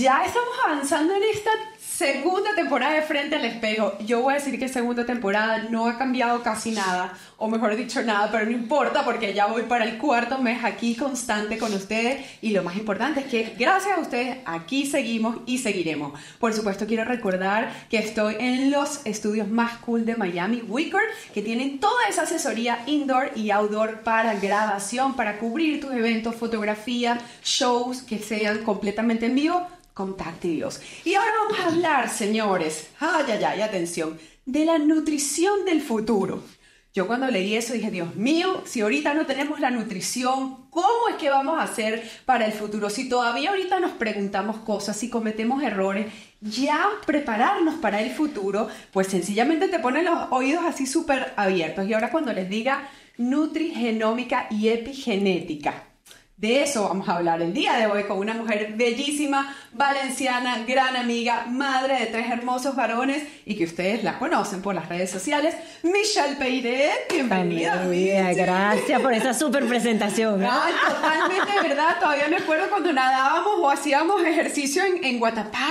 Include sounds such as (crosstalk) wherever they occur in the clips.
Ya estamos avanzando en esta segunda temporada de Frente al Espejo. Yo voy a decir que segunda temporada no ha cambiado casi nada, o mejor dicho, nada, pero no importa porque ya voy para el cuarto mes aquí constante con ustedes y lo más importante es que gracias a ustedes aquí seguimos y seguiremos. Por supuesto, quiero recordar que estoy en los estudios más cool de Miami, Wicker, que tienen toda esa asesoría indoor y outdoor para grabación, para cubrir tus eventos, fotografía, shows que sean completamente en vivo contacte Dios. Y ahora vamos a hablar, señores, ay, ay, ay, atención, de la nutrición del futuro. Yo cuando leí eso dije, Dios mío, si ahorita no tenemos la nutrición, ¿cómo es que vamos a hacer para el futuro? Si todavía ahorita nos preguntamos cosas, si cometemos errores, ya prepararnos para el futuro, pues sencillamente te ponen los oídos así súper abiertos. Y ahora cuando les diga nutrigenómica y epigenética, de eso vamos a hablar el día de hoy con una mujer bellísima, valenciana, gran amiga, madre de tres hermosos varones y que ustedes la conocen por las redes sociales, Michelle Peiret. Bienvenida. Bienvenida. Gracias por esa super presentación. ¿eh? Ay, totalmente verdad. Todavía me acuerdo cuando nadábamos o hacíamos ejercicio en, en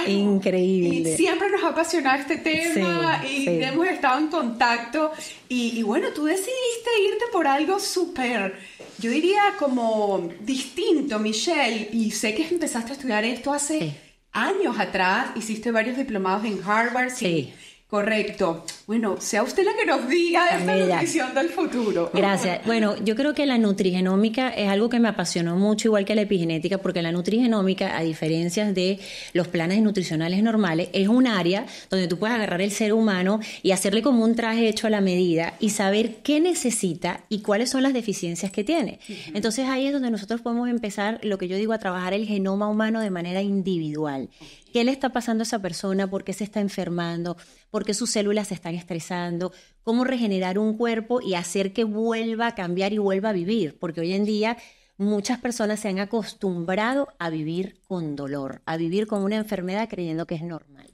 Increíble. Y siempre nos ha apasionado este tema y hemos estado en contacto. Y, bueno, tú decidiste irte por algo súper, yo diría como distinto, Michelle, y sé que empezaste a estudiar esto hace años atrás, hiciste varios diplomados en Harvard. Sí. Correcto. Bueno, sea usted la que nos diga de esta nutrición del futuro. Gracias. (laughs) Bueno, yo creo que la nutrigenómica es algo que me apasionó mucho, igual que la epigenética, porque la nutrigenómica, a diferencia de los planes nutricionales normales, es un área donde tú puedes agarrar el ser humano y hacerle como un traje hecho a la medida y saber qué necesita y cuáles son las deficiencias que tiene. Entonces ahí es donde nosotros podemos empezar lo que yo digo a trabajar el genoma humano de manera individual qué le está pasando a esa persona, por qué se está enfermando, por qué sus células se están estresando, cómo regenerar un cuerpo y hacer que vuelva a cambiar y vuelva a vivir, porque hoy en día muchas personas se han acostumbrado a vivir con dolor, a vivir con una enfermedad creyendo que es normal.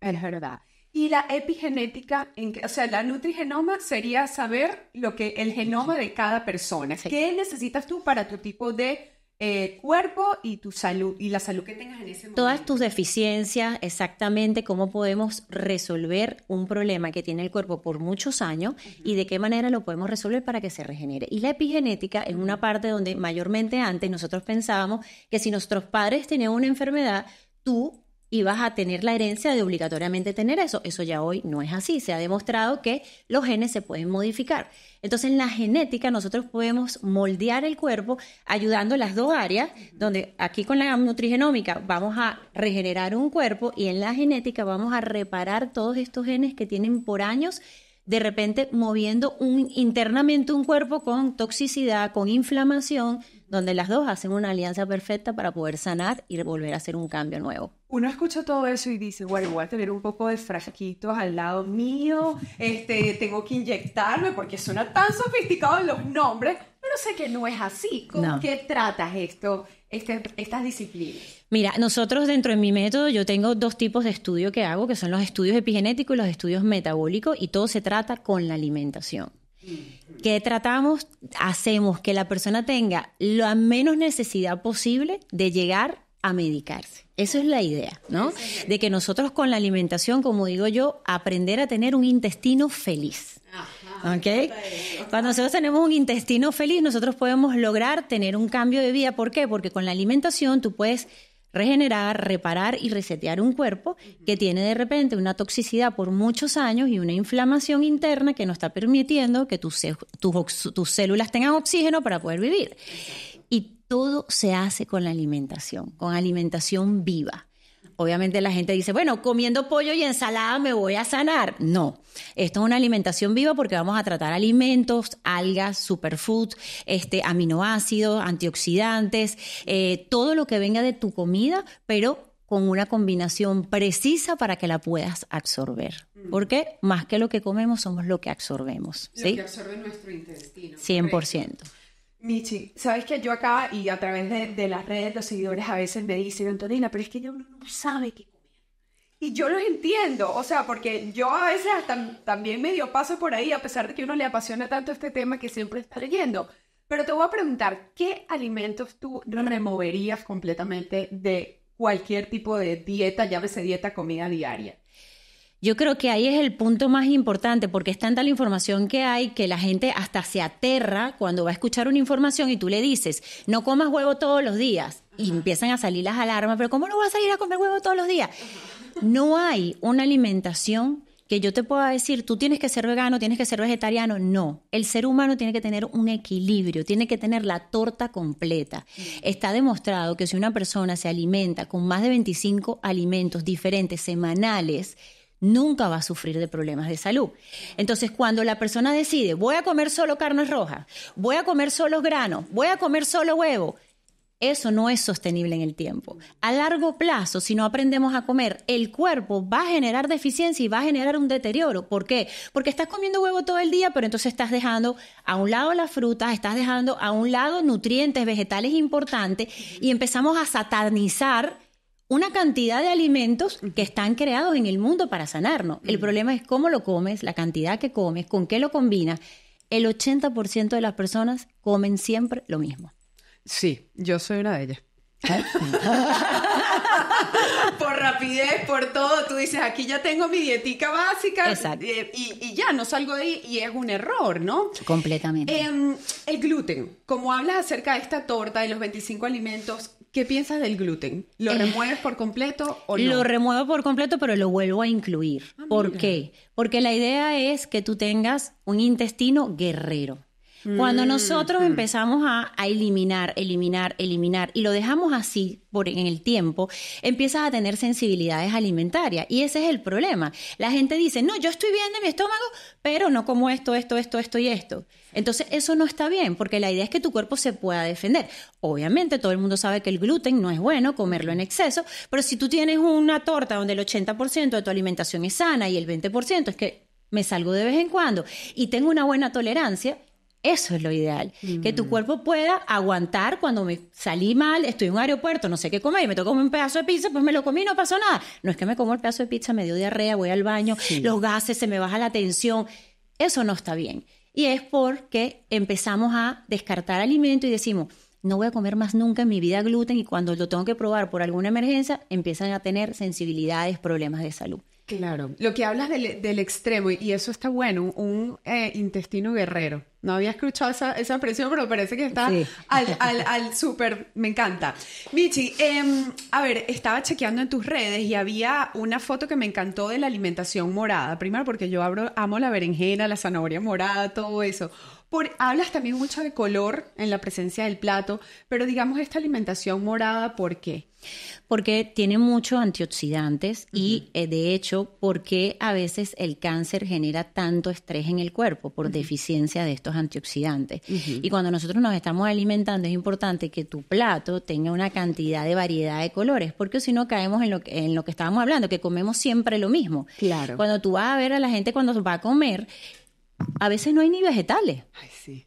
Es verdad. Y la epigenética, o sea, la nutrigenoma sería saber lo que el genoma de cada persona. ¿Qué necesitas tú para tu tipo de eh, cuerpo y tu salud y la salud que tengas en ese momento. Todas tus deficiencias, exactamente cómo podemos resolver un problema que tiene el cuerpo por muchos años y de qué manera lo podemos resolver para que se regenere. Y la epigenética es una parte donde mayormente antes nosotros pensábamos que si nuestros padres tenían una enfermedad, tú y vas a tener la herencia de obligatoriamente tener eso. Eso ya hoy no es así. Se ha demostrado que los genes se pueden modificar. Entonces, en la genética nosotros podemos moldear el cuerpo ayudando las dos áreas, donde aquí con la nutrigenómica vamos a regenerar un cuerpo y en la genética vamos a reparar todos estos genes que tienen por años de repente moviendo internamente un cuerpo con toxicidad, con inflamación, donde las dos hacen una alianza perfecta para poder sanar y volver a hacer un cambio nuevo uno escucha todo eso y dice, bueno, voy tener un poco de frasquitos al lado mío, este, tengo que inyectarme porque suena tan sofisticado en los nombres, pero sé que no es así. ¿Con qué tratas esto, este, estas disciplinas? Mira, nosotros dentro de mi método yo tengo dos tipos de estudio que hago, que son los estudios epigenéticos y los estudios metabólicos, y todo se trata con la alimentación. Mm. ¿Qué tratamos? Hacemos que la persona tenga la menos necesidad posible de llegar a medicarse. Eso es la idea, ¿no? De que nosotros con la alimentación, como digo yo, aprender a tener un intestino feliz. ¿Ok? Cuando nosotros tenemos un intestino feliz, nosotros podemos lograr tener un cambio de vida. ¿Por qué? Porque con la alimentación tú puedes regenerar, reparar y resetear un cuerpo que tiene de repente una toxicidad por muchos años y una inflamación interna que no está permitiendo que tus, tus células tengan oxígeno para poder vivir todo se hace con la alimentación, con alimentación viva. Obviamente la gente dice, bueno, comiendo pollo y ensalada me voy a sanar. No, esto es una alimentación viva porque vamos a tratar alimentos, algas, superfood, este, aminoácidos, antioxidantes, eh, todo lo que venga de tu comida, pero con una combinación precisa para que la puedas absorber. Mm. Porque más que lo que comemos somos lo que absorbemos. Lo que absorbe nuestro intestino. 100%. Michi, sabes que yo acá y a través de, de, las redes, los seguidores a veces me dicen, Antonina, pero es que yo no, no sabe qué comer. Y yo los entiendo, o sea, porque yo a veces hasta, también medio paso por ahí, a pesar de que uno le apasiona tanto este tema que siempre está leyendo. Pero te voy a preguntar, ¿qué alimentos tú removerías completamente de cualquier tipo de dieta, llámese dieta, comida diaria? Yo creo que ahí es el punto más importante porque es tanta la información que hay que la gente hasta se aterra cuando va a escuchar una información y tú le dices, no comas huevo todos los días. Y empiezan a salir las alarmas, pero ¿cómo no vas a salir a comer huevo todos los días? No hay una alimentación que yo te pueda decir, tú tienes que ser vegano, tienes que ser vegetariano. No, el ser humano tiene que tener un equilibrio, tiene que tener la torta completa. Mm. Está demostrado que si una persona se alimenta con más de 25 alimentos diferentes semanales, nunca va a sufrir de problemas de salud. Entonces, cuando la persona decide, voy a comer solo carnes rojas, voy a comer solo granos, voy a comer solo huevo, eso no es sostenible en el tiempo. A largo plazo, si no aprendemos a comer, el cuerpo va a generar deficiencia y va a generar un deterioro. ¿Por qué? Porque estás comiendo huevo todo el día, pero entonces estás dejando a un lado las frutas, estás dejando a un lado nutrientes vegetales importantes y empezamos a satanizar una cantidad de alimentos que están creados en el mundo para sanarnos. El problema es cómo lo comes, la cantidad que comes, con qué lo combinas. El 80% de las personas comen siempre lo mismo. Sí, yo soy una de ellas. (laughs) por rapidez, por todo, tú dices, aquí ya tengo mi dietica básica eh, y, y, ya no salgo de ahí y es un error, ¿no? Completamente. Em, el gluten, como hablas acerca de esta torta de los 25 alimentos, ¿Qué piensas del gluten? ¿Lo eh, remueves por completo o no? Lo remuevo por completo, pero lo vuelvo a incluir. Ah, ¿Por qué? Porque la idea es que tú tengas un intestino guerrero. Cuando mm, nosotros mm. empezamos a, eliminar, eliminar, eliminar y lo dejamos así en el tiempo, empiezas a tener sensibilidades alimentarias y ese es el problema. La gente dice, no, yo estoy bien de mi estómago, pero no como esto, esto, esto, esto y esto. Entonces eso no está bien porque la idea es que tu cuerpo se pueda defender. Obviamente todo el mundo sabe que el gluten no es bueno comerlo en exceso, pero si tú tienes una torta donde el 80% de tu alimentación es sana y el 20% es que me salgo de vez en cuando y tengo una buena tolerancia, eso es lo ideal. Que tu mm. cuerpo pueda aguantar cuando me salí mal, estoy en un aeropuerto, no sé qué comer, y me tocó un pedazo de pizza, pues me lo comí y no pasó nada. No es que me como el pedazo de pizza, me dio diarrea, voy al baño, los gases, se me baja la tensión. Eso no está bien. Y es porque empezamos a descartar alimento y decimos, no voy a comer más nunca en mi vida gluten y cuando lo tengo que probar por alguna emergencia, empiezan a tener sensibilidades, problemas de salud. Claro, lo que hablas del, extremo, y eso está bueno, un, eh, intestino guerrero. No había escuchado esa, esa expresión, pero parece que está al, al, súper, me encanta. Michi, em, a ver, estaba chequeando en tus redes y había una foto que me encantó de la alimentación morada. Primero porque yo amo la berenjena, la zanahoria morada, todo eso hablas también mucho de color en la presencia del plato, pero digamos esta alimentación morada, ¿por qué? Porque tiene muchos antioxidantes y eh, de hecho, porque a veces el cáncer genera tanto estrés en el cuerpo por deficiencia de estos antioxidantes. Y cuando nosotros nos estamos alimentando es importante que tu plato tenga una cantidad de variedad de colores, porque si no caemos en lo, que, en lo que estábamos hablando, que comemos siempre lo mismo. Claro. Cuando tú vas a ver a la gente cuando va a comer, a veces no hay ni vegetales.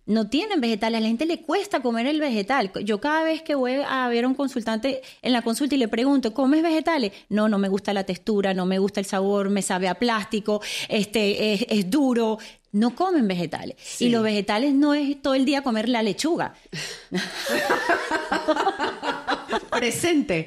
No tienen vegetales. A la gente le cuesta comer el vegetal. Yo cada vez que voy a ver a un consultante en la consulta y le pregunto, ¿comes vegetales? No, no me gusta la textura, no me gusta el sabor, me sabe a plástico, este, es, duro. No comen vegetales. Y los vegetales no es todo el día comer la lechuga. (laughs) Presente.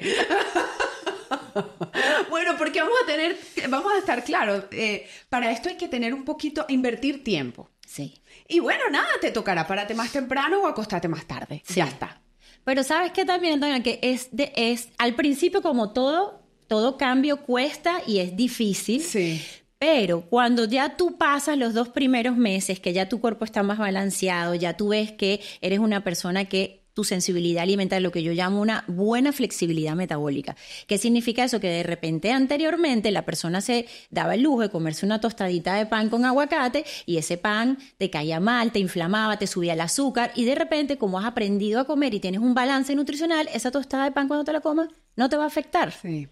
(laughs) bueno, porque vamos a tener, vamos a estar claros, eh, para esto hay que tener un poquito, invertir tiempo. Sí. Y bueno, nada, te tocará párate más temprano o acostarte más tarde. Sí. Ya está. Pero sabes que también, Doña? que es, de, es al principio como todo, todo cambio cuesta y es difícil. Sí. Pero cuando ya tú pasas los dos primeros meses, que ya tu cuerpo está más balanceado, ya tú ves que eres una persona que tu sensibilidad alimentaria, lo que yo llamo una buena flexibilidad metabólica. ¿Qué significa eso? Que de repente anteriormente la persona se daba el lujo de comerse una tostadita de pan con aguacate y ese pan te caía mal, te inflamaba, te subía el azúcar y de repente como has aprendido a comer y tienes un balance nutricional, esa tostada de pan cuando te la comas no te va a afectar. Sí.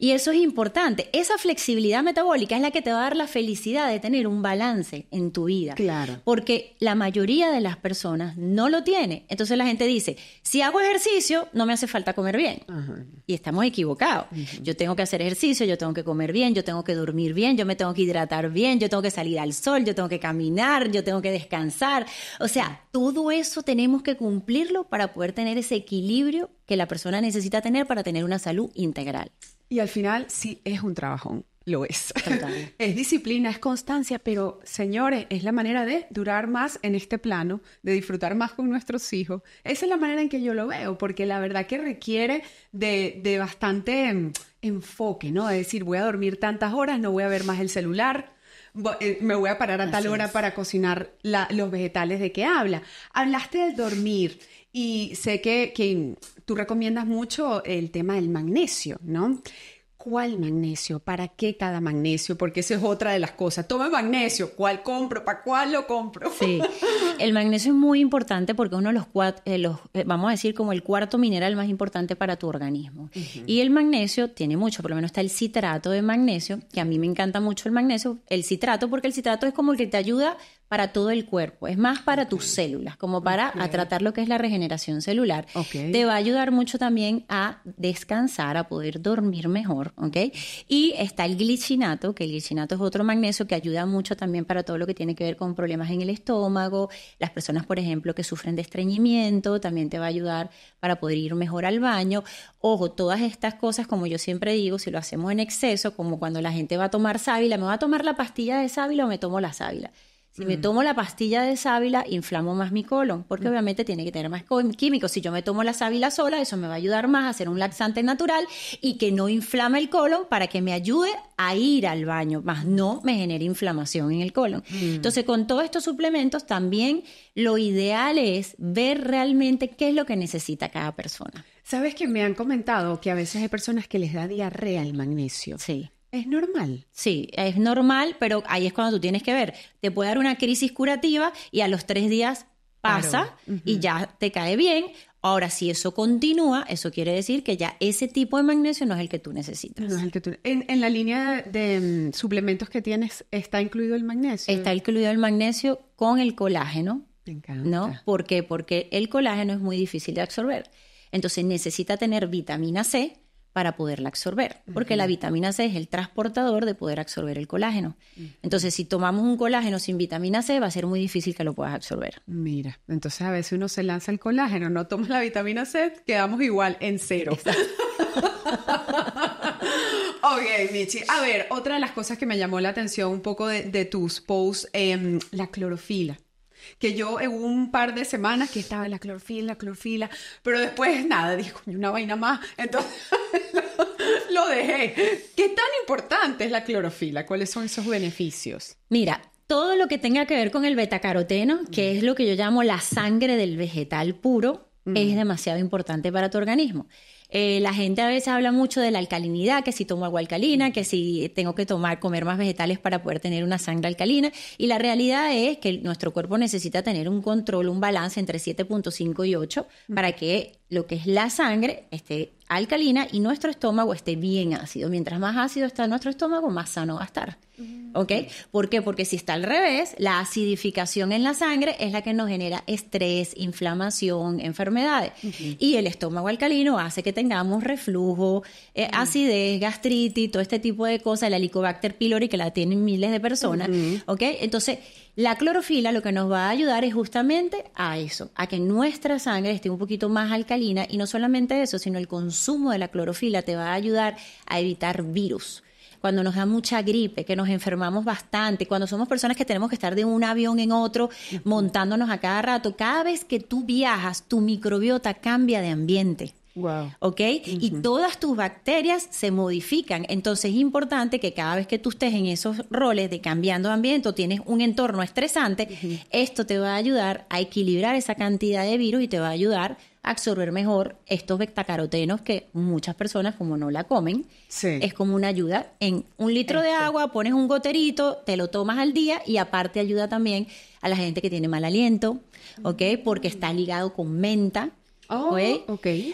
Y eso es importante. Esa flexibilidad metabólica es la que te va a dar la felicidad de tener un balance en tu vida. Claro. Porque la mayoría de las personas no lo tiene. Entonces la gente dice, si hago ejercicio, no me hace falta comer bien. Y estamos equivocados. Yo tengo que hacer ejercicio, yo tengo que comer bien, yo tengo que dormir bien, yo me tengo que hidratar bien, yo tengo que salir al sol, yo tengo que caminar, yo tengo que descansar. O sea, todo eso tenemos que cumplirlo para poder tener ese equilibrio que la persona necesita tener para tener una salud integral. Y al final sí es un trabajón, lo es. (laughs) es disciplina, es constancia, pero señores, es la manera de durar más en este plano, de disfrutar más con nuestros hijos. Esa es la manera en que yo lo veo, porque la verdad que requiere de, bastante mm, enfoque, ¿no? De decir, voy a dormir tantas horas, no voy a ver más el celular, eh, me voy a parar a tal hora para cocinar los vegetales de que habla. Hablaste de dormir y sé que, que tú recomiendas mucho el tema del magnesio, ¿no? ¿Cuál magnesio? ¿Para qué cada magnesio? Porque esa es otra de las cosas. Toma magnesio, ¿cuál compro? ¿Para cuál lo compro? Sí, el magnesio es muy importante porque uno de los, cuatro, eh, los eh, vamos a decir, como el cuarto mineral más importante para tu organismo. Y el magnesio tiene mucho, por lo menos está el citrato de magnesio, que a mí me encanta mucho el magnesio, el citrato, porque el citrato es como el que te ayuda para todo el cuerpo, es más para tus células, como para tratar lo que es la regeneración celular. Te va a ayudar mucho también a descansar, a poder dormir mejor, ¿ok? Y está el glicinato, que el glicinato es otro magnesio que ayuda mucho también para todo lo que tiene que ver con problemas en el estómago, las personas, por ejemplo, que sufren de estreñimiento, también te va a ayudar para poder ir mejor al baño. Ojo, todas estas cosas, como yo siempre digo, si lo hacemos en exceso, como cuando la gente va a tomar sábila, me va a tomar la pastilla de sábila o me tomo la sábila. Si me mm. tomo la pastilla de sábila, inflamo más mi colon, porque mm. obviamente tiene que tener más químicos. Si yo me tomo la sábila sola, eso me va a ayudar más a hacer un laxante natural y que no inflame el colon para que me ayude a ir al baño, más no me genere inflamación en el colon. Mm. Entonces, con todos estos suplementos también lo ideal es ver realmente qué es lo que necesita cada persona. Sabes que me han comentado que a veces hay personas que les da diarrea el magnesio. Sí. Es normal. Sí, es normal, pero ahí es cuando tú tienes que ver. Te puede dar una crisis curativa y a los tres días pasa y ya te cae bien. Ahora, si eso continúa, eso quiere decir que ya ese tipo de magnesio no es el que tú necesitas. En, la línea de, mm, suplementos que tienes, ¿está incluido el magnesio? Está incluido el magnesio con el colágeno. ¿No? ¿Por qué? Porque el colágeno es muy difícil de absorber. Entonces necesita tener vitamina C, para poderla absorber, porque la vitamina C es el transportador de poder absorber el colágeno. Entonces, si tomamos un colágeno sin vitamina C, va a ser muy difícil que lo puedas absorber. Mira, entonces a veces uno se lanza el colágeno, no tomas la vitamina C, quedamos igual en cero. (laughs) ok, Michi. A ver, otra de las cosas que me llamó la atención un poco de, tus posts, em, la clorofila que yo en un par de semanas que estaba en la clorofila, la clorofila, pero después nada, dijo una vaina más, entonces (laughs) lo, dejé. ¿Qué tan importante es la clorofila? ¿Cuáles son esos beneficios? Mira, todo lo que tenga que ver con el betacaroteno, que mm. es lo que yo llamo la sangre del vegetal puro, mm. es demasiado importante para tu organismo. Eh, la gente a veces habla mucho de la alcalinidad, que si tomo agua alcalina, que si tengo que tomar, comer más vegetales para poder tener una sangre alcalina. Y la realidad es que nuestro cuerpo necesita tener un control, un balance entre 7.5 y 8 para que lo que es la sangre esté alcalina y nuestro estómago esté bien ácido. Mientras más ácido está nuestro estómago, más sano va a estar. ¿Ok? ¿Por qué? Porque si está al revés, la acidificación en la sangre es la que nos genera estrés, inflamación, enfermedades. Y el estómago alcalino hace que tengamos reflujo, eh, acidez, gastritis, todo este tipo de cosas, el Helicobacter pylori que la tienen miles de personas, ¿ok? Entonces, la clorofila lo que nos va a ayudar es justamente a eso, a que nuestra sangre esté un poquito más alcalina y no solamente eso, sino el consumo de la clorofila te va a ayudar a evitar virus cuando nos da mucha gripe, que nos enfermamos bastante, cuando somos personas que tenemos que estar de un avión en otro, montándonos a cada rato, cada vez que tú viajas, tu microbiota cambia de ambiente. Wow. ¿Ok? Y todas tus bacterias se modifican. Entonces es importante que cada vez que tú estés en esos roles de cambiando ambiente o tienes un entorno estresante, esto te va a ayudar a equilibrar esa cantidad de virus y te va a ayudar a absorber mejor estos betacarotenos que muchas personas, como no la comen, es como una ayuda. En un litro de agua pones un goterito, te lo tomas al día y aparte ayuda también a la gente que tiene mal aliento, ¿ok? Porque está ligado con menta Oh,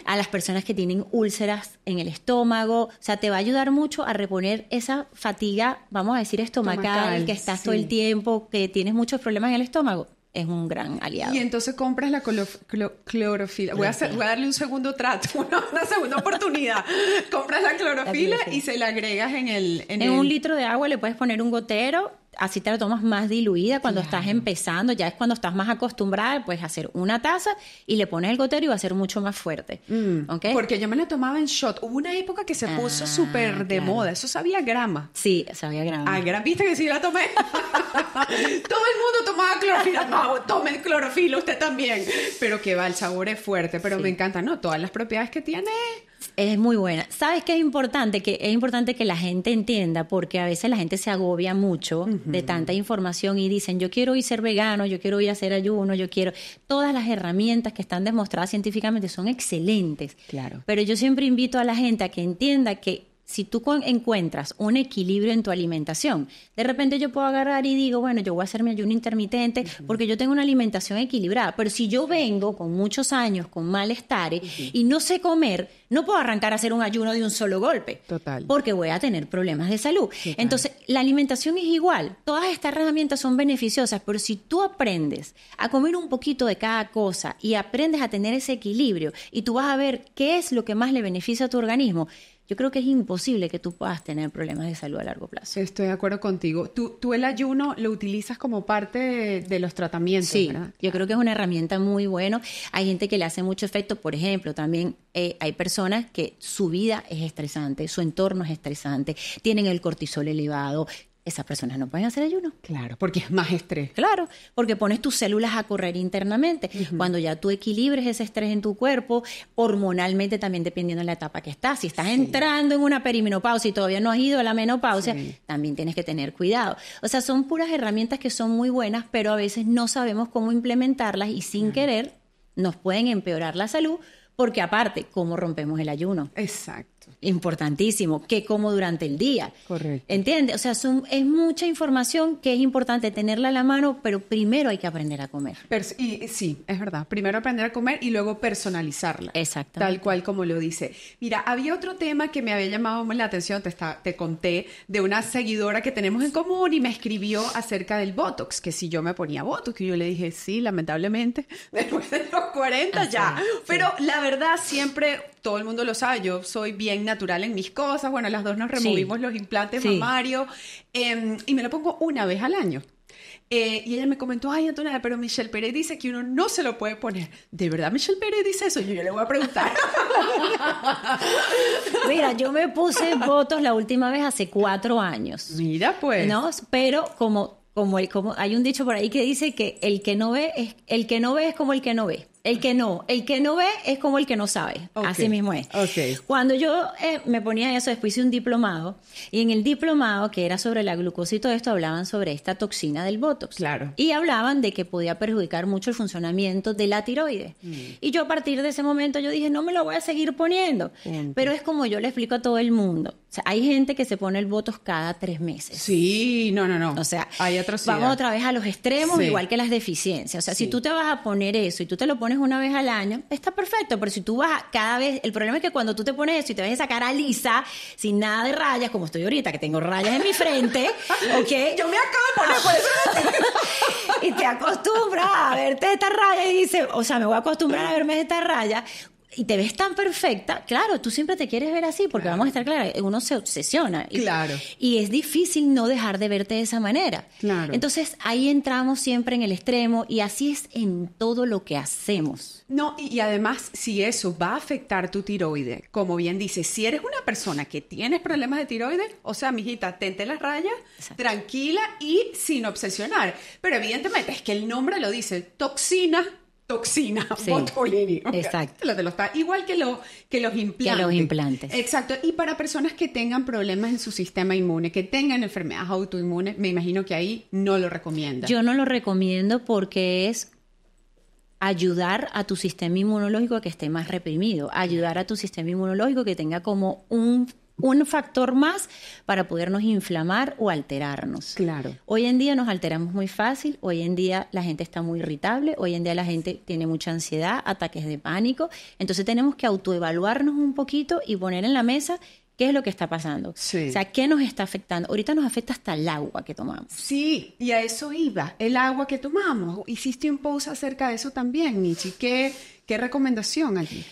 A las personas que tienen úlceras en el estómago. O sea, te va a ayudar mucho a reponer esa fatiga, vamos a decir, estomacal, que estás todo el tiempo, que tienes muchos problemas en el estómago. Es un gran aliado. Y entonces compras la clorofila. Voy, a darle un segundo trato, (laughs) una, segunda oportunidad. compras la clorofila, y se la agregas en el. En, un litro de agua le puedes poner un gotero así te la tomas más diluida cuando estás empezando, ya es cuando estás más acostumbrada, puedes hacer una taza y le pones el gotero y va a ser mucho más fuerte. Mm. Porque yo me la tomaba en shot. Hubo una época que se puso ah, súper de moda, eso sabía grama. Sí, sabía grama. Ah, gran viste que sí la tomé. (laughs) Todo el mundo tomaba clorofila, no, tomen clorofila usted también. Pero que va, el sabor es fuerte, pero me encanta, ¿no? Todas las propiedades que tiene. Es muy buena. ¿Sabes qué es importante? Que es importante que la gente entienda, porque a veces la gente se agobia mucho de tanta información y dicen, yo quiero ir ser vegano, yo quiero ir a hacer ayuno, yo quiero... Todas las herramientas que están demostradas científicamente son excelentes. Claro. Pero yo siempre invito a la gente a que entienda que si tú encuentras un equilibrio en tu alimentación, de repente yo puedo agarrar y digo, bueno, yo voy a hacer mi ayuno intermitente porque yo tengo una alimentación equilibrada, pero si yo vengo con muchos años, con malestares y no sé comer, no puedo arrancar a hacer un ayuno de un solo golpe. Total. Porque voy a tener problemas de salud. Entonces, la alimentación es igual. Todas estas herramientas son beneficiosas, pero si tú aprendes a comer un poquito de cada cosa y aprendes a tener ese equilibrio y tú vas a ver qué es lo que más le beneficia a tu organismo, yo creo que es imposible que tú puedas tener problemas de salud a largo plazo. Estoy de acuerdo contigo. Tú, tú el ayuno lo utilizas como parte de, los tratamientos. Sí, ¿verdad? yo creo que es una herramienta muy buena. Hay gente que le hace mucho efecto, por ejemplo, también eh, hay personas que su vida es estresante, su entorno es estresante, tienen el cortisol elevado, esas personas no pueden hacer ayuno. Claro, porque es más estrés. Claro, porque pones tus células a correr internamente. Cuando ya tú equilibres ese estrés en tu cuerpo, hormonalmente también dependiendo de la etapa que estás. Si estás entrando en una perimenopausia y todavía no has ido a la menopausia, también tienes que tener cuidado. O sea, son puras herramientas que son muy buenas, pero a veces no sabemos cómo implementarlas y sin querer nos pueden empeorar la salud porque aparte, ¿cómo rompemos el ayuno? Exacto. Importantísimo. Que como durante el día. Correcto. ¿Entiendes? O sea, es mucha información que es importante tenerla a la mano, pero primero hay que aprender a comer. y, sí, es verdad. Primero aprender a comer y luego personalizarla. Exacto. Tal cual como lo dice. Mira, había otro tema que me había llamado la atención, te, te conté, de una seguidora que tenemos en común y me escribió acerca del Botox, que si yo me ponía Botox, que yo le dije, sí, lamentablemente, (laughs) después de los 40 ya. Pero la verdad, siempre todo el mundo lo sabe, yo soy bien natural en mis cosas, bueno, las dos nos removimos los implantes mamarios em, y me lo pongo una vez al año. Eh, y ella me comentó, ay Antonella, pero Michelle Pérez dice que uno no se lo puede poner. ¿De verdad Michelle Pérez dice eso? Yo, yo le voy a preguntar. (laughs) Mira, yo me puse votos la última vez hace cuatro años. Mira pues. ¿no? Pero como como, hay un dicho por ahí que dice que el que no ve es el que no ve es como el que no ve. El que no, el que no ve es como el que no sabe. Así mismo es. Cuando yo eh, me ponía eso, después hice un diplomado y en el diplomado que era sobre la glucosa y todo esto hablaban sobre esta toxina del botox. Claro. Y hablaban de que podía perjudicar mucho el funcionamiento de la tiroides. Mm. Y yo a partir de ese momento yo dije, "No me lo voy a seguir poniendo." Pero es como yo le explico a todo el mundo sea, hay gente que se pone el voto cada tres meses. Sí, no, no, no. O sea, hay otros. vamos otra vez a los extremos, igual que las deficiencias. O sea, si tú te vas a poner eso y tú te lo pones una vez al año, está perfecto. Pero si tú vas cada vez, el problema es que cuando tú te pones eso y te vas a sacar a lisa, sin nada de rayas, como estoy ahorita, que tengo rayas en mi frente, (laughs) ¿ok? Yo me acabo de poner por eso. (laughs) y te acostumbras a verte esta raya y dices, o sea, me voy a acostumbrar a verme esta raya y te ves tan perfecta, claro, tú siempre te quieres ver así, porque vamos a estar claras, uno se obsesiona. Y, claro. Y es difícil no dejar de verte de esa manera. Claro. Entonces ahí entramos siempre en el extremo y así es en todo lo que hacemos. No, y, además, si eso va a afectar tu tiroide, como bien dices, si eres una persona que tienes problemas de tiroides, o sea, mijita, tente las rayas, tranquila y sin obsesionar. Pero evidentemente es que el nombre lo dice, toxina toxina (laughs) sí, Exacto. igual que, los implantes. Que los implantes. Exacto. Y para personas que tengan problemas en su sistema inmune, que tengan enfermedades autoinmunes, me imagino que ahí no lo recomienda. Yo no lo recomiendo porque es ayudar a tu sistema inmunológico a que esté más reprimido, ayudar a tu sistema inmunológico que tenga como un un factor más para podernos inflamar o alterarnos. Claro. Hoy en día nos alteramos muy fácil, hoy en día la gente está muy irritable, hoy en día la gente tiene mucha ansiedad, ataques de pánico, entonces tenemos que autoevaluarnos un poquito y poner en la mesa qué es lo que está pasando. Sí. O sea, ¿qué nos está afectando? Ahorita nos afecta hasta el agua que tomamos. Sí, y a eso iba, el agua que tomamos. Hiciste un post acerca de eso también, Michi. ¿Qué, qué recomendación allí?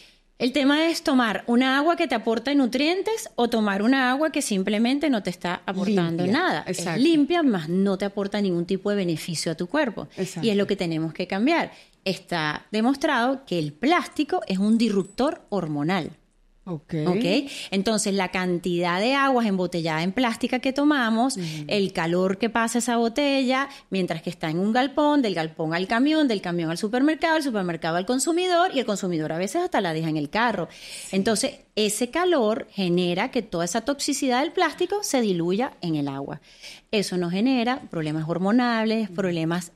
El tema es tomar una agua que te aporta nutrientes o tomar una agua que simplemente no te está aportando nada. Es limpia, más no te aporta ningún tipo de beneficio a tu cuerpo. Y es lo que tenemos que cambiar. Está demostrado que el plástico es un disruptor hormonal ok. Entonces, la cantidad de aguas embotelladas en plástica que tomamos, el calor que pasa esa botella, mientras que está en un galpón, del galpón al camión, del camión al supermercado, el supermercado al consumidor y el consumidor a veces hasta la deja en el carro. Entonces, ese calor genera que toda esa toxicidad del plástico se diluya en el agua. Eso nos genera problemas hormonables, problemas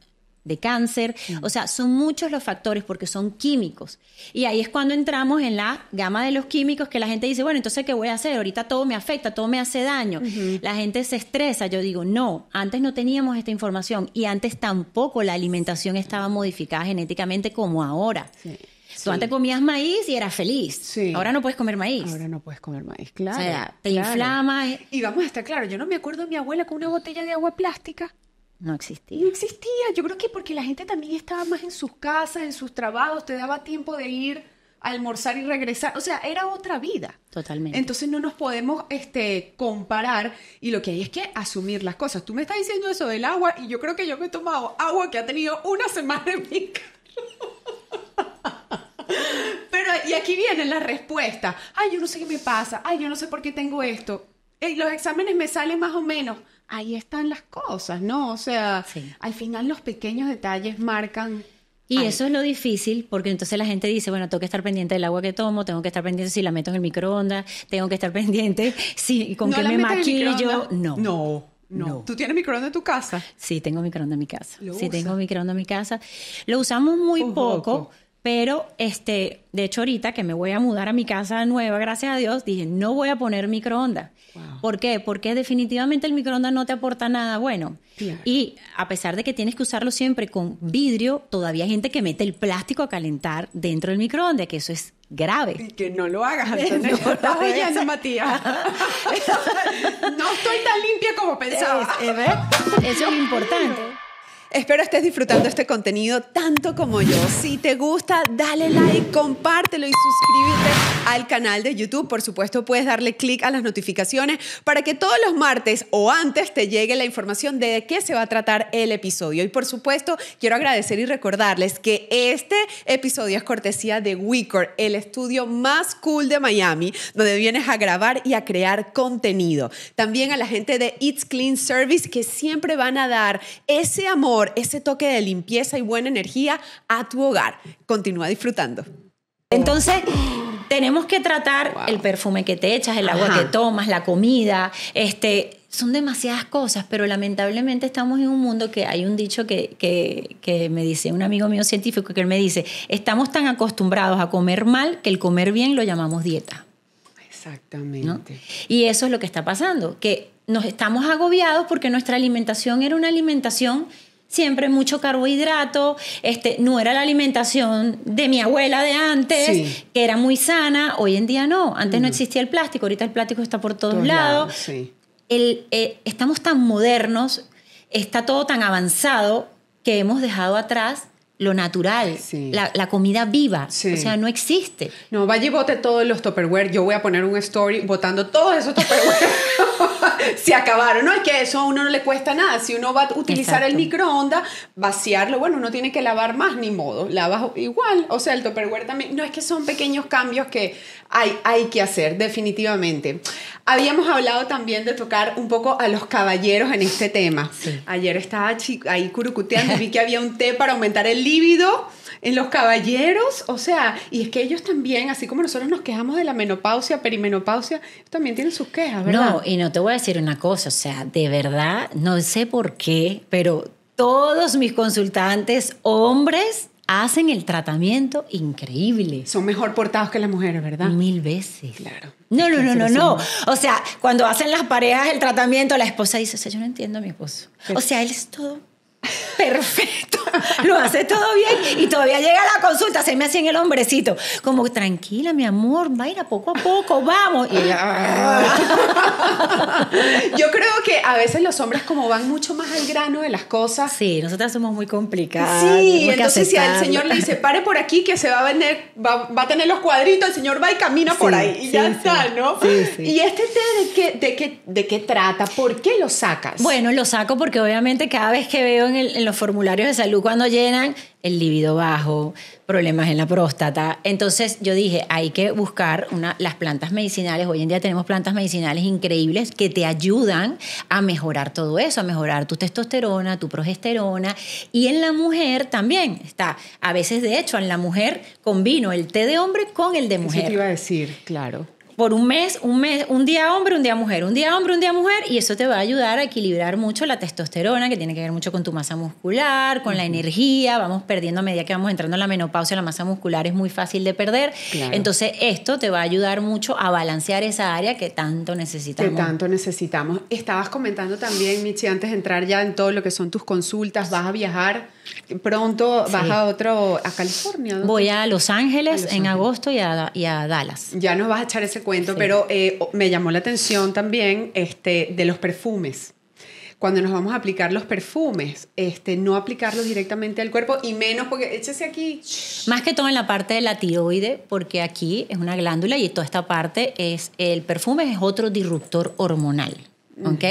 de cáncer. Mm. O sea, son muchos los factores porque son químicos. Y ahí es cuando entramos en la gama de los químicos que la gente dice, bueno, entonces, ¿qué voy a hacer? Ahorita todo me afecta, todo me hace daño. La gente se estresa. Yo digo, no, antes no teníamos esta información y antes tampoco la alimentación estaba modificada genéticamente como ahora. Tú antes comías maíz y eras feliz. Ahora no puedes comer maíz. Ahora no puedes comer maíz, claro. O sea, te inflama. Y vamos a estar claro, yo no me acuerdo de mi abuela con una botella de agua plástica no existía. No existía. Yo creo que porque la gente también estaba más en sus casas, en sus trabajos, te daba tiempo de ir a almorzar y regresar. O sea, era otra vida. Totalmente. Entonces no nos podemos este, comparar y lo que hay es que asumir las cosas. Tú me estás diciendo eso del agua y yo creo que yo me he tomado agua que ha tenido una semana en mi carro. (laughs) Pero, y aquí viene la respuesta, Ay, yo no sé qué me pasa. Ay, yo no sé por qué tengo esto los exámenes me salen más o menos. Ahí están las cosas, ¿no? O sea, al final los pequeños detalles marcan. Y eso es lo difícil, porque entonces la gente dice, bueno, tengo que estar pendiente del agua que tomo, tengo que estar pendiente si la meto en el microondas, tengo que estar pendiente si con qué me maquillo. No. No. No. ¿Tú tienes microondas en tu casa? Sí, tengo microondas en mi casa. ¿Lo sí, tengo microondas en mi casa. Lo usamos muy poco pero, este, de hecho, ahorita que me voy a mudar a mi casa nueva, gracias a Dios, dije, no voy a poner microondas. ¿Por qué? Porque definitivamente el microondas no te aporta nada bueno. Y a pesar de que tienes que usarlo siempre con vidrio, todavía hay gente que mete el plástico a calentar dentro del microondas, que eso es grave. Que no lo hagas. No, estoy tan limpia como pensaba. eso es importante. (laughs) Espero estés disfrutando este contenido tanto como yo. Si te gusta, dale like, compártelo y suscríbete al canal de YouTube. Por supuesto, puedes darle clic a las notificaciones para que todos los martes o antes te llegue la información de qué se va a tratar el episodio. Y por supuesto, quiero agradecer y recordarles que este episodio es cortesía de Wicker, el estudio más cool de Miami, donde vienes a grabar y a crear contenido. También a la gente de It's Clean Service que siempre van a dar ese amor ese toque de limpieza y buena energía a tu hogar. Continúa disfrutando. Entonces, tenemos que tratar el perfume que te echas, el agua que tomas, la comida, este, son demasiadas cosas, pero lamentablemente estamos en un mundo que hay un dicho que, me dice un amigo mío científico que él me dice, estamos tan acostumbrados a comer mal que el comer bien lo llamamos dieta. Exactamente. Y eso es lo que está pasando, que nos estamos agobiados porque nuestra alimentación era una alimentación siempre mucho carbohidrato, este, no era la alimentación de mi abuela de antes, que era muy sana, hoy en día no, antes no existía el plástico, ahorita el plástico está por todos, lados. Eh, estamos tan modernos, está todo tan avanzado que hemos dejado atrás lo natural, la, comida viva. O sea, no existe. No, vaya y bote todos los Tupperware. Yo voy a poner un story votando todos esos Tupperware. (laughs) Se acabaron. No, es que eso a uno no le cuesta nada. Si uno va a utilizar el microondas, vaciarlo, bueno, uno tiene que lavar más, ni modo. Lavas igual. O sea, el Tupperware también. No, es que son pequeños cambios que hay, que hacer, definitivamente. Habíamos hablado también de tocar un poco a los caballeros en este tema. Ayer estaba ahí curucuteando y vi que había un té para aumentar el líbido en los caballeros, o sea, y es que ellos también, así como nosotros nos quejamos de la menopausia, perimenopausia, también tienen sus quejas, ¿verdad? No, y no te voy a decir una cosa, o sea, de verdad, no sé por qué, pero todos mis consultantes hombres hacen el tratamiento increíble. Son mejor portados que las mujeres, ¿verdad? Mil veces. Claro. No, no, no, no, no. O sea, cuando hacen las parejas el tratamiento, la esposa dice, o sea, yo no entiendo a mi esposo. O sea, él es todo perfecto, lo hace todo bien y todavía llega la consulta, se me en el hombrecito, como tranquila mi amor, a poco a poco, vamos. Ah". Yo creo que a veces los hombres como van mucho más al grano de las cosas. Sí, nosotras somos muy complicadas. Sí, entonces si al señor le dice, pare por aquí que se va a vender, va, a tener los cuadritos, el señor va y camina por ahí y ya está, ¿no? Y este té de qué, de, qué, de qué trata, ¿por qué lo sacas? Bueno, lo saco porque obviamente cada vez que veo en en los formularios de salud cuando llenan el líbido bajo, problemas en la próstata. Entonces yo dije, hay que buscar una, las plantas medicinales. Hoy en día tenemos plantas medicinales increíbles que te ayudan a mejorar todo eso, a mejorar tu testosterona, tu progesterona. Y en la mujer también está. A veces, de hecho, en la mujer combino el té de hombre con el de mujer. Eso te iba a decir, claro por un mes, un mes, un día hombre, un día mujer, un día hombre, un día mujer, y eso te va a ayudar a equilibrar mucho la testosterona, que tiene que ver mucho con tu masa muscular, con la energía, vamos perdiendo a medida que vamos entrando en la menopausia, la masa muscular es muy fácil de perder. Entonces, esto te va a ayudar mucho a balancear esa área que tanto necesitamos. Que tanto necesitamos. Estabas comentando también, Michi, antes de entrar ya en todo lo que son tus consultas, vas a viajar Pronto vas a otro, a California. Voy a Los Ángeles en agosto y a, Dallas. Ya nos vas a echar ese cuento, pero eh, me llamó la atención también este, de los perfumes cuando nos vamos a aplicar los perfumes, este, no aplicarlos directamente al cuerpo y menos porque échese aquí. Más que todo en la parte de la tiroide, porque aquí es una glándula y toda esta parte es el perfume es otro disruptor hormonal. ¿ok?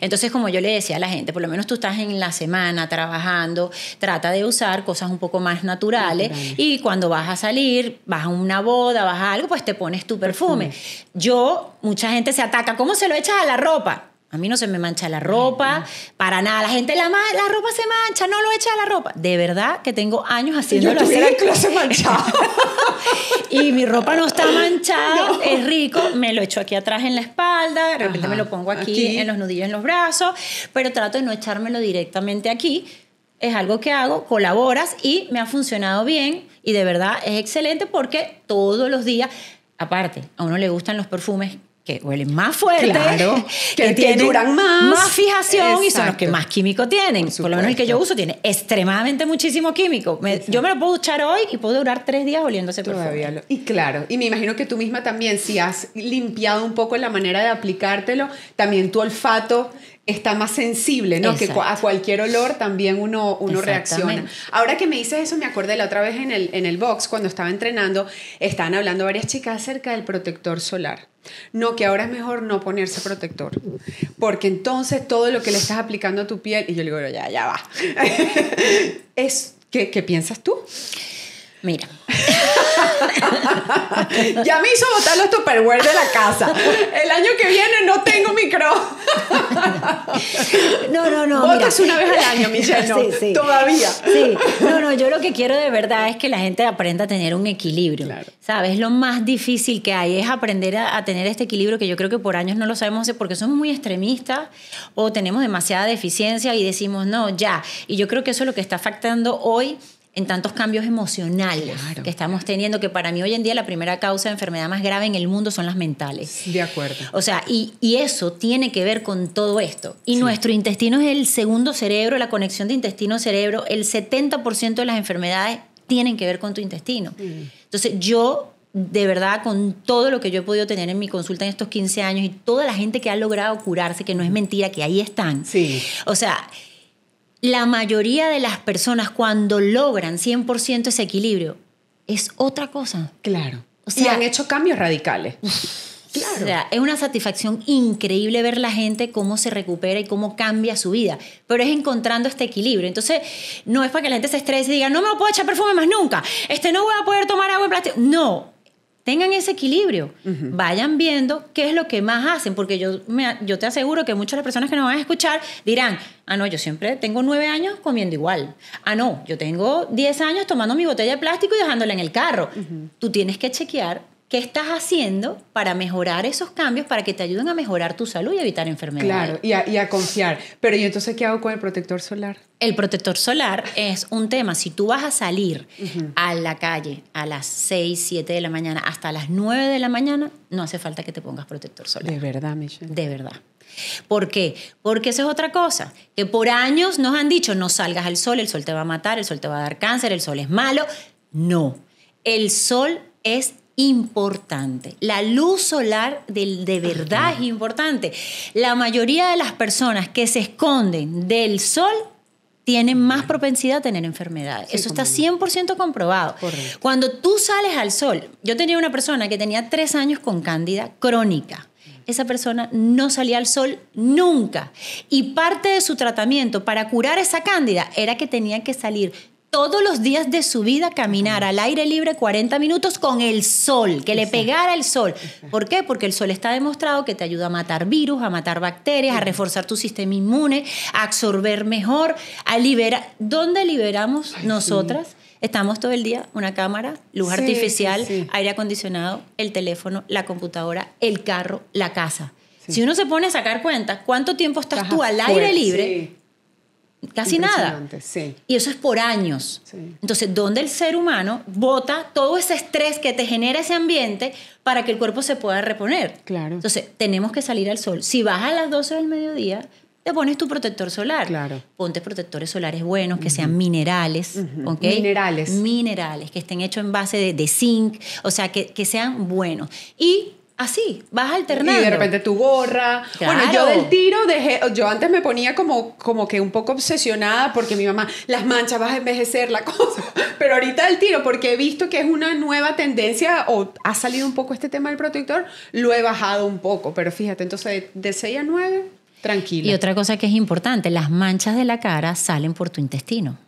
Entonces, como yo le decía a la gente, por lo menos tú estás en la semana trabajando, trata de usar cosas un poco más naturales y cuando vas a salir, vas a una boda, vas a algo, pues te pones tu perfume. perfume. Yo, mucha gente se ataca, ¿cómo se lo echas a la ropa? A mí no se me mancha la ropa, para nada. La gente, la, ropa se mancha, no lo echa a la ropa. De verdad que tengo años haciéndolo así. Yo (laughs) y mi ropa no está (laughs) manchada, es rico. Me lo echo aquí atrás en la espalda, de repente me lo pongo aquí, en los nudillos en los brazos, pero trato de no echármelo directamente aquí. Es algo que hago, colaboras y me ha funcionado bien y de verdad es excelente porque todos los días, aparte, a uno le gustan los perfumes que huelen más fuerte, (laughs) que, duran más, más fijación y son los que más químico tienen. Por, lo menos el que yo uso tiene extremadamente muchísimo químico. yo me lo puedo echar hoy y puedo durar tres días oliéndose por Todavía y claro, y me imagino que tú misma también, si has limpiado un poco la manera de aplicártelo, también tu olfato está más sensible, ¿no? Que a cualquier olor también uno, uno reacciona. Ahora que me dices eso, me acordé la otra vez en el, en el box, cuando estaba entrenando, estaban hablando varias chicas acerca del protector solar. No, que ahora es mejor no ponerse protector, porque entonces todo lo que le estás aplicando a tu piel, y yo le digo, ya, ya va. (laughs) es, ¿qué, ¿Qué piensas tú? Mira. (laughs) ya me hizo botar los tupperware de la casa. El año que viene no tengo micro. (laughs) no, no, no. Votas una vez al año, Michelle. (laughs) sí, sí. Todavía. Sí. No, no, yo lo que quiero de verdad es que la gente aprenda a tener un equilibrio. Claro. ¿Sabes? Lo más difícil que hay es aprender a, tener este equilibrio que yo creo que por años no lo sabemos porque somos muy extremistas o tenemos demasiada deficiencia y decimos, no, ya. Y yo creo que eso es lo que está afectando hoy en tantos cambios emocionales que estamos teniendo, que para mí hoy en día la primera causa de enfermedad más grave en el mundo son las mentales. De acuerdo. O sea, y, eso tiene que ver con todo esto. Y nuestro intestino es el segundo cerebro, la conexión de intestino-cerebro, el 70% de las enfermedades tienen que ver con tu intestino. Entonces, yo de verdad, con todo lo que yo he podido tener en mi consulta en estos 15 años y toda la gente que ha logrado curarse, que no es mentira, que ahí están. Sí. O sea, la mayoría de las personas cuando logran 100% ese equilibrio es otra cosa. Claro. O sea, y han hecho cambios radicales. (laughs) Claro. O sea, es una satisfacción increíble ver la gente cómo se recupera y cómo cambia su vida, pero es encontrando este equilibrio. Entonces, no es para que la gente se estrese y diga, no me puedo echar perfume más nunca, este no voy a poder tomar agua en plástico. No, tengan ese equilibrio, vayan viendo qué es lo que más hacen, porque yo, me, yo te aseguro que muchas de las personas que nos van a escuchar dirán, ah, no, yo siempre tengo nueve años comiendo igual, ah, no, yo tengo diez años tomando mi botella de plástico y dejándola en el carro. Tú tienes que chequear ¿Qué estás haciendo para mejorar esos cambios para que te ayuden a mejorar tu salud y evitar enfermedades? Claro, y a, confiar. Pero ¿y entonces qué hago con el protector solar? El protector solar es un tema. Si tú vas a salir a la calle a las 6, 7 de la mañana hasta las 9 de la mañana, no hace falta que te pongas protector solar. De verdad, Michelle. De verdad. ¿Por qué? Porque eso es otra cosa, que por años nos han dicho, no salgas al sol, el sol te va a matar, el sol te va a dar cáncer, el sol es malo. No, el sol es importante. La luz solar de, de verdad es importante. La mayoría de las personas que se esconden del sol tienen más propensidad a tener enfermedades. Eso está 100% comprobado. Cuando tú sales al sol, yo tenía una persona que tenía tres años con cándida crónica. Esa persona no salía al sol nunca. Y parte de su tratamiento para curar esa cándida era que tenía que salir todos los días de su vida caminar al aire libre 40 minutos con el sol, que le pegara el sol. ¿Por qué? Porque el sol está demostrado que te ayuda a matar virus, a matar bacterias, a reforzar tu sistema inmune, a absorber mejor, a liberar. ¿Dónde liberamos nosotras? Estamos todo el día, una cámara, luz artificial, aire acondicionado, el teléfono, la computadora, el carro, la casa. Si uno se pone a sacar cuenta, ¿cuánto tiempo estás tú al aire libre? casi nada. Sí. Y eso es por años. Entonces, ¿dónde el ser humano bota todo ese estrés que te genera ese ambiente para que el cuerpo se pueda reponer. Claro. Entonces, tenemos que salir al sol. Si vas a las 12 del mediodía, te pones tu protector solar. Claro. Ponte protectores solares buenos, que sean minerales. Minerales. Minerales, que estén hechos en base de, zinc, o sea, que, que sean buenos. Y Así, vas alternando. Y de repente tu gorra. Bueno, yo del tiro dejé, yo antes me ponía como, como que un poco obsesionada porque mi mamá, las manchas, vas a envejecer, la cosa. (laughs) Pero ahorita del tiro, porque he visto que es una nueva tendencia o ha salido un poco este tema del protector, lo he bajado un poco. Pero fíjate, entonces de 6 a 9 tranquilo Y otra cosa que es importante, las manchas de la cara salen por tu intestino.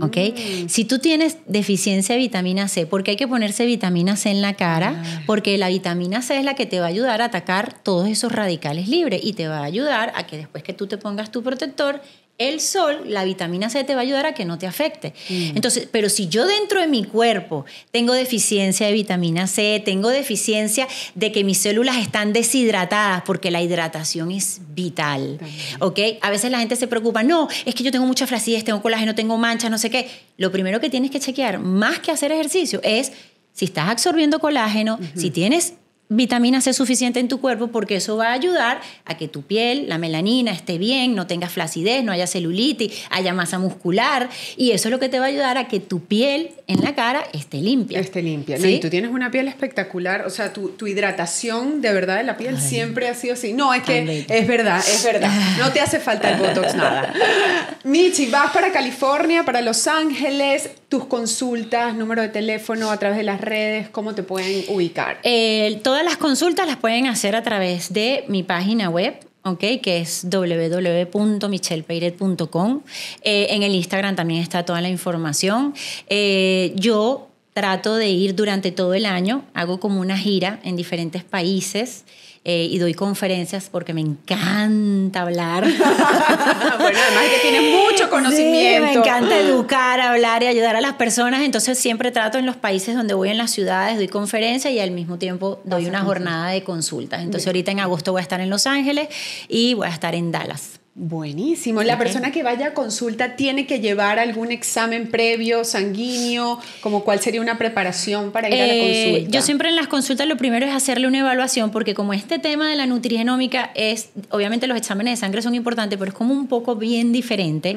¿Ok? Mm. Si tú tienes deficiencia de vitamina C, porque hay que ponerse vitamina C en la cara? Porque la vitamina C es la que te va a ayudar a atacar todos esos radicales libres y te va a ayudar a que después que tú te pongas tu protector, el sol, la vitamina C te va a ayudar a que no te afecte. Mm. Entonces, pero si yo dentro de mi cuerpo tengo deficiencia de vitamina C, tengo deficiencia de que mis células están deshidratadas, porque la hidratación es vital. ¿Ok? A veces la gente se preocupa, no, es que yo tengo mucha flacidez, tengo colágeno, tengo manchas, no sé qué. Lo primero que tienes que chequear, más que hacer ejercicio, es si estás absorbiendo colágeno, si tienes vitamina C suficiente en tu cuerpo porque eso va a ayudar a que tu piel, la melanina, esté bien, no tengas flacidez, no haya celulitis, haya masa muscular y eso es lo que te va a ayudar a que tu piel en la cara esté limpia. Esté limpia. ¿Sí? tú tienes una piel espectacular, o sea, tu, hidratación de verdad de la piel siempre ha sido así. No, es que es verdad, es verdad. No te hace falta el Botox, nada. (laughs) Michi, vas para California, para Los Ángeles, tus consultas, número de teléfono, a través de las redes, cómo te pueden ubicar. Eh, todas las consultas las pueden hacer a través de mi página web, Okay, que es www.michelpeiret.com. Eh, en el Instagram también está toda la información. Eh, yo trato de ir durante todo el año, hago como una gira en diferentes países. Eh, y doy conferencias porque me encanta hablar. (laughs) bueno, además que tienes mucho conocimiento. me encanta mm. educar, hablar y ayudar a las personas, entonces siempre trato en los países donde voy, en las ciudades, doy conferencias y al mismo tiempo doy una jornada de consultas. Entonces ahorita en agosto voy a estar en Los Ángeles y voy a estar en Dallas. Buenísimo. La persona que vaya a consulta tiene que llevar algún examen previo, sanguíneo, como cuál sería una preparación para ir a la eh, consulta. Yo siempre en las consultas lo primero es hacerle una evaluación, porque como este tema de la nutrigenómica es, obviamente los exámenes de sangre son importantes, pero es como un poco bien diferente.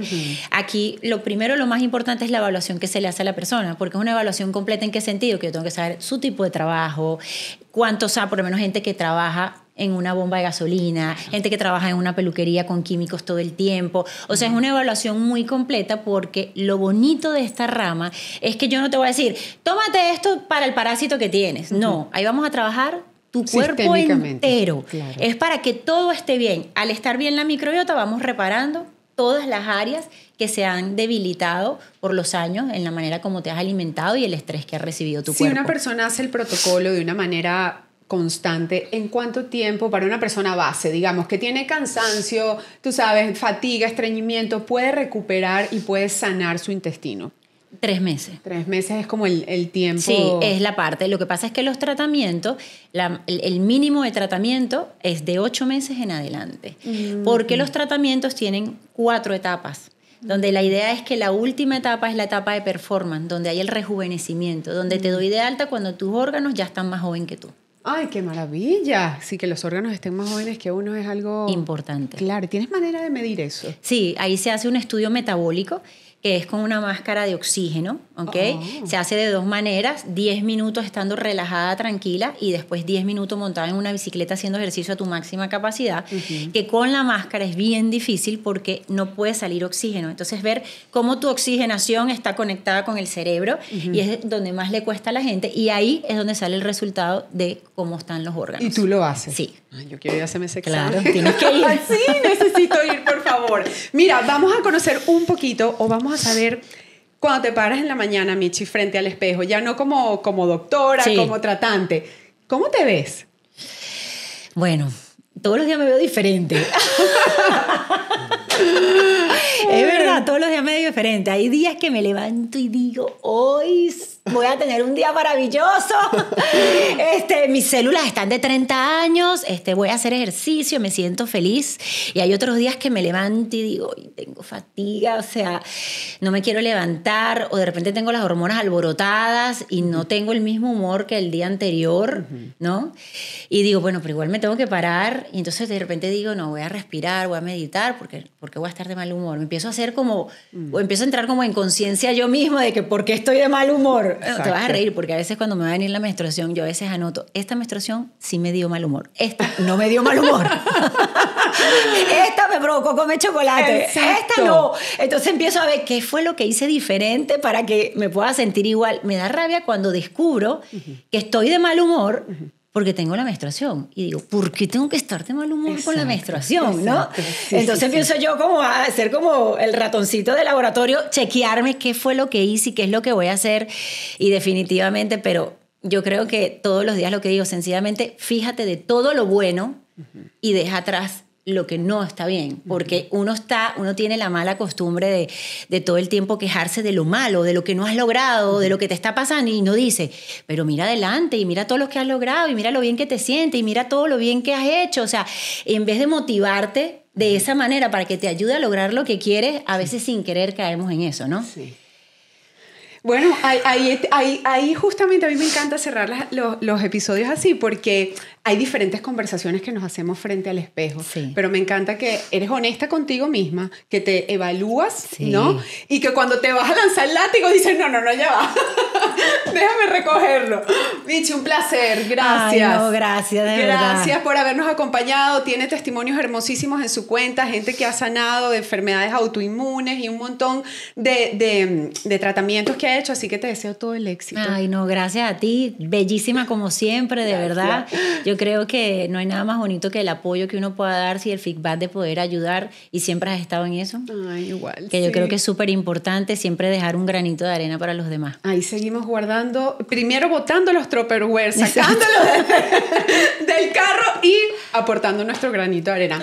Aquí lo primero, lo más importante es la evaluación que se le hace a la persona, porque es una evaluación completa en qué sentido, que yo tengo que saber su tipo de trabajo, cuánto sabe por lo menos gente que trabaja en una bomba de gasolina, gente que trabaja en una peluquería con químicos todo el tiempo. O sea, es una evaluación muy completa porque lo bonito de esta rama es que yo no te voy a decir, tómate esto para el parásito que tienes. No, ahí vamos a trabajar tu cuerpo entero. Es para que todo esté bien. Al estar bien la microbiota, vamos reparando todas las áreas que se han debilitado por los años en la manera como te has alimentado y el estrés que ha recibido tu cuerpo. Si una persona hace el protocolo de una manera constante, ¿en cuánto tiempo para una persona base, digamos, que tiene cansancio, tú sabes, fatiga, estreñimiento, puede recuperar y puede sanar su intestino? Tres meses. Tres meses es como el, tiempo. Sí, es la parte. Lo que pasa es que los tratamientos, el, mínimo de tratamiento es de ocho meses en adelante, mm. porque los tratamientos tienen cuatro etapas donde la idea es que la última etapa es la etapa de performance, donde hay el rejuvenecimiento, donde te mm. doy de alta cuando tus órganos ya están más joven que tú. Ay, qué maravilla. Sí, que los órganos estén más jóvenes que uno es algo importante. Claro, ¿tienes manera de medir eso? Sí, ahí se hace un estudio metabólico que es con una máscara de oxígeno, ¿ok? Oh. Se hace de dos maneras, 10 minutos estando relajada, tranquila, y después 10 minutos montada en una bicicleta haciendo ejercicio a tu máxima capacidad, que con la máscara es bien difícil porque no puede salir oxígeno. Entonces, ver cómo tu oxigenación está conectada con el cerebro y es donde más le cuesta a la gente, y ahí es donde sale el resultado de cómo están los órganos. ¿Y tú lo haces? Sí. Ah, yo quiero hacerme ese Claro, tienes que (laughs) ir. sí, necesito ir, por favor. Mira, vamos a conocer un poquito o vamos a saber cuando te paras en la mañana, Michi, frente al espejo, ya no como, como doctora, como tratante. ¿Cómo te ves? Bueno, todos los días me veo diferente. (laughs) es verdad, todos los días me veo diferente. Hay días que me levanto y digo, hoy voy a tener un día maravilloso. (laughs) Este, mis células están de 30 años, este, voy a hacer ejercicio, me siento feliz. Y hay otros días que me levanto y digo, tengo fatiga, o sea, no me quiero levantar, o de repente tengo las hormonas alborotadas y no tengo el mismo humor que el día anterior, ¿no? Y digo, bueno, pero igual me tengo que parar. Y entonces de repente digo, no, voy a respirar, voy a meditar, porque, porque voy a estar de mal humor. Me empiezo a hacer como, mm. o empiezo a entrar como en conciencia yo misma de que por qué estoy de mal humor te vas a reír porque a veces cuando me va a venir la menstruación, yo a veces anoto, esta menstruación sí me dio mal humor, esta no me dio mal humor. (laughs) esta me provocó comer chocolate, esta no. Entonces empiezo a ver qué fue lo que hice diferente para que me pueda sentir igual. Me da rabia cuando descubro que estoy de mal humor porque tengo la menstruación. Y digo, ¿por qué tengo que estar de mal humor con la menstruación? ¿no? Entonces pienso yo como a ser como el ratoncito de laboratorio, chequearme qué fue lo que hice y qué es lo que voy a hacer. Y definitivamente, pero yo creo que todos los días lo que digo, sencillamente, fíjate de todo lo bueno y deja atrás lo que no está bien, porque uno está, uno tiene la mala costumbre de, de, todo el tiempo quejarse de lo malo, de lo que no has logrado, de lo que te está pasando y no dice, pero mira adelante y mira todo lo que has logrado y mira lo bien que te sientes y mira todo lo bien que has hecho, o sea, en vez de motivarte de esa manera para que te ayude a lograr lo que quieres, a veces sin querer caemos en eso, ¿no? Sí. Bueno, ahí, justamente a mí me encanta cerrar los, episodios así porque hay diferentes conversaciones que nos hacemos frente al espejo. Pero me encanta que eres honesta contigo misma, que te evalúas, ¿no? Y que cuando te vas a lanzar el látigo dices, no, no, no, ya va. (laughs) (laughs) Déjame recogerlo. Bicho, un placer. Gracias. Ay, no, gracias, de Gracias por habernos acompañado. Tiene testimonios hermosísimos en su cuenta, gente que ha sanado de enfermedades autoinmunes y un montón de, de, tratamientos que ha hecho. Así que te deseo todo el éxito. Ay, no, gracias a ti. Bellísima como siempre, de verdad. Yo creo que no hay nada más bonito que el apoyo que uno pueda dar, si el feedback de poder ayudar. Y siempre has estado en eso. Ay, igual. Que yo creo que es súper importante siempre dejar un granito de arena para los demás. Ahí seguimos guardando, primero botando los tropperware, sacándolos (laughs) del carro y aportando nuestro granito de arena.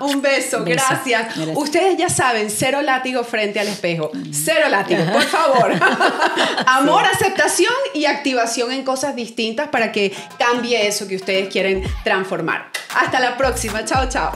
Un beso, Gracias. Ustedes ya saben, cero látigo frente al espejo. Mm. Cero látigo, por (laughs) favor. Amor, aceptación y activación en cosas distintas para que cambie eso que ustedes quieren transformar. Hasta la próxima. Chao, chao.